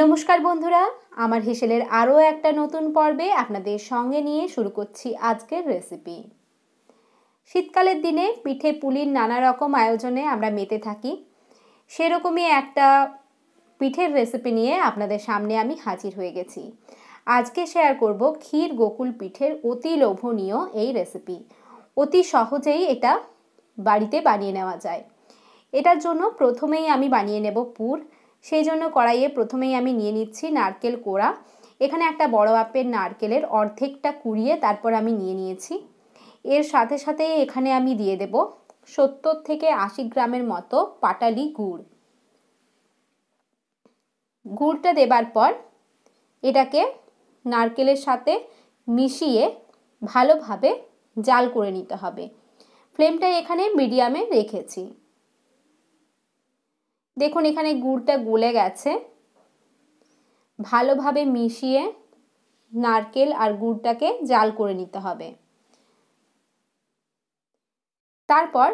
নমস্কার বন্ধুরা আমার হেসেলের আরও একটা নতুন পর্বে আপনাদের সঙ্গে নিয়ে শুরু করছি আজকের রেসিপি শীতকালের দিনে পিঠে পুলির নানা রকম আয়োজনে আমরা মেতে থাকি সেরকমই একটা পিঠের রেসিপি নিয়ে আপনাদের সামনে আমি হাজির হয়ে গেছি আজকে শেয়ার করব ক্ষীর গোকুল পিঠের অতি লোভনীয় এই রেসিপি অতি সহজেই এটা বাড়িতে বানিয়ে নেওয়া যায় এটার জন্য প্রথমেই আমি বানিয়ে নেব পুর সেই জন্য কড়াইয়ে প্রথমেই আমি নিয়ে নিচ্ছি নারকেল কোড়া এখানে একটা বড় আপের নারকেলের অর্ধেকটা কুড়িয়ে তারপর আমি নিয়ে নিয়েছি এর সাথে সাথে এখানে আমি দিয়ে দেব সত্তর থেকে আশি গ্রামের মতো পাটালি গুড় গুড়টা দেবার পর এটাকে নারকেলের সাথে মিশিয়ে ভালোভাবে জাল করে নিতে হবে ফ্লেমটা এখানে মিডিয়ামে রেখেছি দেখুন এখানে গুড়টা গলে গেছে ভালোভাবে মিশিয়ে নারকেল আর গুড়টাকে জাল করে নিতে হবে তারপর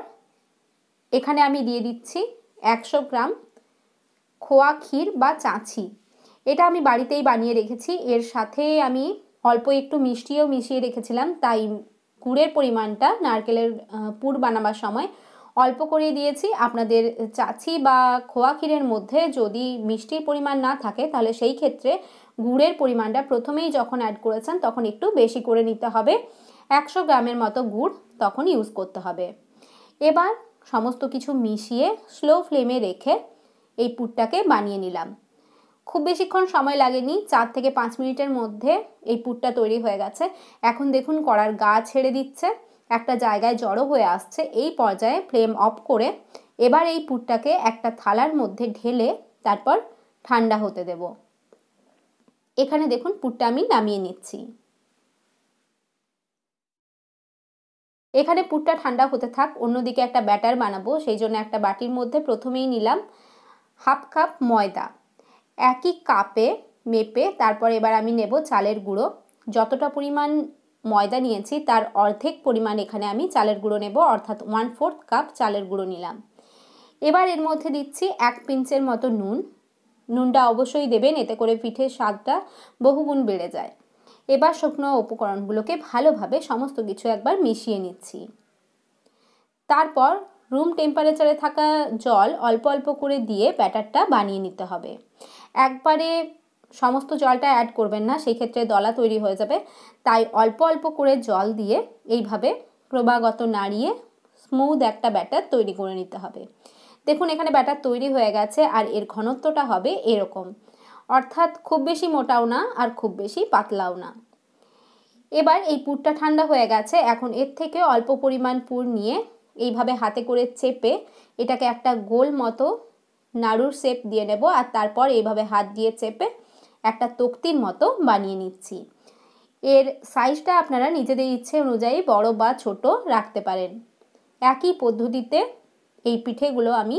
এখানে আমি দিয়ে দিচ্ছি একশো গ্রাম খোয়া ক্ষীর বা চাঁচি এটা আমি বাড়িতেই বানিয়ে রেখেছি এর সাথে আমি অল্প একটু মিষ্টিও মিশিয়ে রেখেছিলাম তাই গুড়ের পরিমাণটা নারকেলের পুর বানাবার সময় অল্প করে দিয়েছি আপনাদের চাচি বা খোয়া ক্ষীরের মধ্যে যদি মিষ্টির পরিমাণ না থাকে তাহলে সেই ক্ষেত্রে গুড়ের পরিমাণটা প্রথমেই যখন অ্যাড করেছেন তখন একটু বেশি করে নিতে হবে একশো গ্রামের মতো গুড় তখন ইউজ করতে হবে এবার সমস্ত কিছু মিশিয়ে স্লো ফ্লেমে রেখে এই পুরটাকে বানিয়ে নিলাম খুব বেশিক্ষণ সময় লাগেনি চার থেকে পাঁচ মিনিটের মধ্যে এই পুরটা তৈরি হয়ে গেছে এখন দেখুন কড়ার গা ছেড়ে দিচ্ছে একটা জায়গায় জড়ো হয়ে আসছে এই পর্যায়ে ফ্লেম অফ করে এবার এই পুরটাকে একটা থালার মধ্যে ঢেলে তারপর ঠান্ডা হতে দেব এখানে দেখুন পুরটা আমি নামিয়ে নিচ্ছি এখানে পুরটা ঠান্ডা হতে থাক অন্যদিকে একটা ব্যাটার বানাবো সেই জন্য একটা বাটির মধ্যে প্রথমেই নিলাম হাফ কাপ ময়দা একই কাপে মেপে তারপর এবার আমি নেব চালের গুঁড়ো যতটা পরিমাণ ময়দা নিয়েছি তার অর্ধেক পরিমাণ এখানে আমি চালের গুঁড়ো নেব অর্থাৎ ওয়ান ফোর্থ কাপ চালের গুঁড়ো নিলাম এবার এর মধ্যে দিচ্ছি এক পিঞ্চের মতো নুন নুনটা অবশ্যই দেবেন এতে করে পিঠের স্বাদটা বহুগুণ বেড়ে যায় এবার শুকনো উপকরণগুলোকে ভালোভাবে সমস্ত কিছু একবার মিশিয়ে নিচ্ছি তারপর রুম টেম্পারেচারে থাকা জল অল্প অল্প করে দিয়ে ব্যাটারটা বানিয়ে নিতে হবে একবারে সমস্ত জলটা অ্যাড করবেন না সেই ক্ষেত্রে দলা তৈরি হয়ে যাবে তাই অল্প অল্প করে জল দিয়ে এইভাবে প্রবাগত নাড়িয়ে স্মুথ একটা ব্যাটার তৈরি করে নিতে হবে দেখুন এখানে ব্যাটার তৈরি হয়ে গেছে আর এর ঘনত্বটা হবে এরকম অর্থাৎ খুব বেশি মোটাও না আর খুব বেশি পাতলাও না এবার এই পুরটা ঠান্ডা হয়ে গেছে এখন এর থেকে অল্প পরিমাণ পুর নিয়ে এইভাবে হাতে করে চেপে এটাকে একটা গোল মতো নাড়ুর শেপ দিয়ে নেব আর তারপর এইভাবে হাত দিয়ে চেপে একটা তক্তির মতো বানিয়ে নিচ্ছি এর সাইজটা আপনারা নিজেদের ইচ্ছে অনুযায়ী বড় বা ছোট রাখতে পারেন একই পদ্ধতিতে এই পিঠেগুলো আমি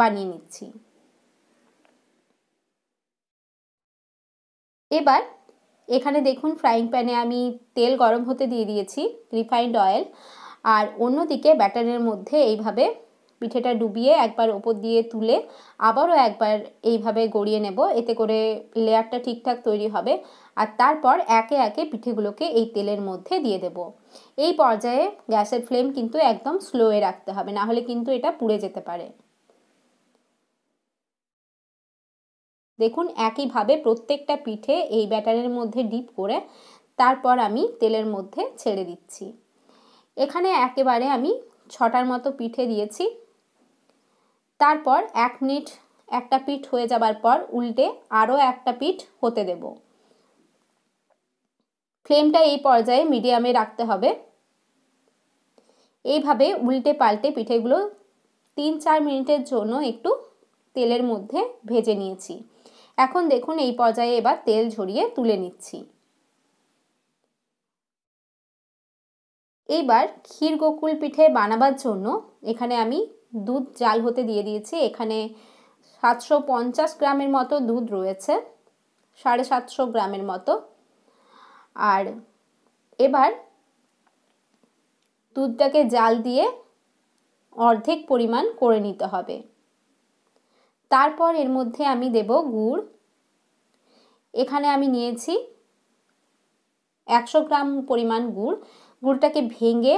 বানিয়ে নিচ্ছি এবার এখানে দেখুন ফ্রাইং প্যানে আমি তেল গরম হতে দিয়ে দিয়েছি রিফাইন্ড অয়েল আর অন্যদিকে ব্যাটারের মধ্যে এইভাবে পিঠেটা ডুবিয়ে একবার ওপর দিয়ে তুলে আবারও একবার এইভাবে গড়িয়ে নেব এতে করে লেয়ারটা ঠিকঠাক তৈরি হবে আর তারপর একে একে পিঠেগুলোকে এই তেলের মধ্যে দিয়ে দেব এই পর্যায়ে গ্যাসের ফ্লেম কিন্তু একদম স্লোয়ে রাখতে হবে না হলে কিন্তু এটা পুড়ে যেতে পারে দেখুন একইভাবে প্রত্যেকটা পিঠে এই ব্যাটারের মধ্যে ডিপ করে তারপর আমি তেলের মধ্যে ছেড়ে দিচ্ছি এখানে একেবারে আমি ছটার মতো পিঠে দিয়েছি তারপর এক মিনিট একটা পিঠ হয়ে যাবার পর উল্টে আরও একটা পিঠ হতে দেব ফ্লেমটা এই পর্যায়ে মিডিয়ামে রাখতে হবে এইভাবে উল্টে পাল্টে পিঠেগুলো তিন চার মিনিটের জন্য একটু তেলের মধ্যে ভেজে নিয়েছি এখন দেখুন এই পর্যায়ে এবার তেল ঝরিয়ে তুলে নিচ্ছি এইবার ক্ষীর গোকুল পিঠে বানাবার জন্য এখানে আমি দুধ জাল হতে দিয়ে দিয়েছি এখানে সাতশো পঞ্চাশ গ্রামের মতো দুধ রয়েছে সাড়ে সাতশো গ্রামের মতো আর এবার দুধটাকে জাল দিয়ে অর্ধেক পরিমাণ করে নিতে হবে তারপর এর মধ্যে আমি দেব গুড় এখানে আমি নিয়েছি একশো গ্রাম পরিমাণ গুড় গুড়টাকে ভেঙে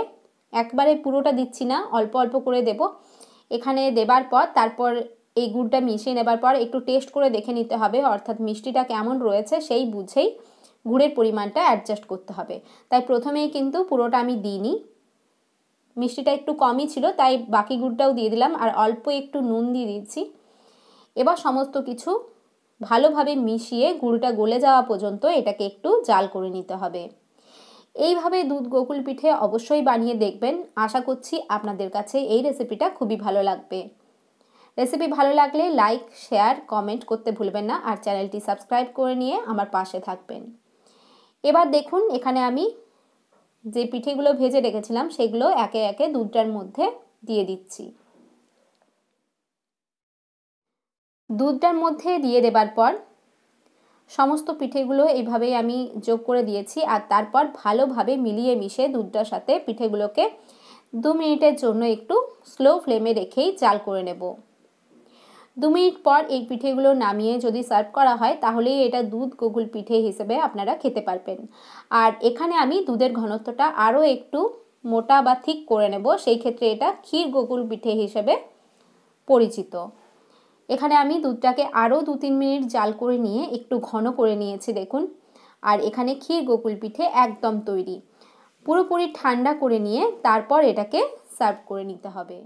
একবারে পুরোটা দিচ্ছি না অল্প অল্প করে দেবো এখানে দেবার পর তারপর এই গুড়টা মিশিয়ে নেবার পর একটু টেস্ট করে দেখে নিতে হবে অর্থাৎ মিষ্টিটা কেমন রয়েছে সেই বুঝেই গুড়ের পরিমাণটা অ্যাডজাস্ট করতে হবে তাই প্রথমেই কিন্তু পুরোটা আমি দিইনি মিষ্টিটা একটু কমই ছিল তাই বাকি গুড়টাও দিয়ে দিলাম আর অল্প একটু নুন দিয়ে দিচ্ছি এবার সমস্ত কিছু ভালোভাবে মিশিয়ে গুড়টা গলে যাওয়া পর্যন্ত এটাকে একটু জাল করে নিতে হবে এইভাবে দুধ গোকুল পিঠে অবশ্যই বানিয়ে দেখবেন আশা করছি আপনাদের কাছে এই রেসিপিটা খুবই ভালো লাগবে রেসিপি ভালো লাগলে লাইক শেয়ার কমেন্ট করতে ভুলবেন না আর চ্যানেলটি সাবস্ক্রাইব করে নিয়ে আমার পাশে থাকবেন এবার দেখুন এখানে আমি যে পিঠেগুলো ভেজে রেখেছিলাম সেগুলো একে একে দুধটার মধ্যে দিয়ে দিচ্ছি দুধটার মধ্যে দিয়ে দেবার পর সমস্ত পিঠেগুলো এইভাবেই আমি যোগ করে দিয়েছি আর তারপর ভালোভাবে মিলিয়ে মিশে দুধটার সাথে পিঠেগুলোকে দু মিনিটের জন্য একটু স্লো ফ্লেমে রেখেই চাল করে নেব দু মিনিট পর এই পিঠেগুলো নামিয়ে যদি সার্ভ করা হয় তাহলেই এটা দুধ গোগুল পিঠে হিসেবে আপনারা খেতে পারবেন আর এখানে আমি দুধের ঘনত্বটা আরও একটু মোটা বা থিক করে নেব সেই ক্ষেত্রে এটা ক্ষীর গোগুল পিঠে হিসেবে পরিচিত এখানে আমি দুধটাকে আরও দু তিন মিনিট জাল করে নিয়ে একটু ঘন করে নিয়েছি দেখুন আর এখানে ক্ষীর গোকুল পিঠে একদম তৈরি পুরোপুরি ঠান্ডা করে নিয়ে তারপর এটাকে সার্ভ করে নিতে হবে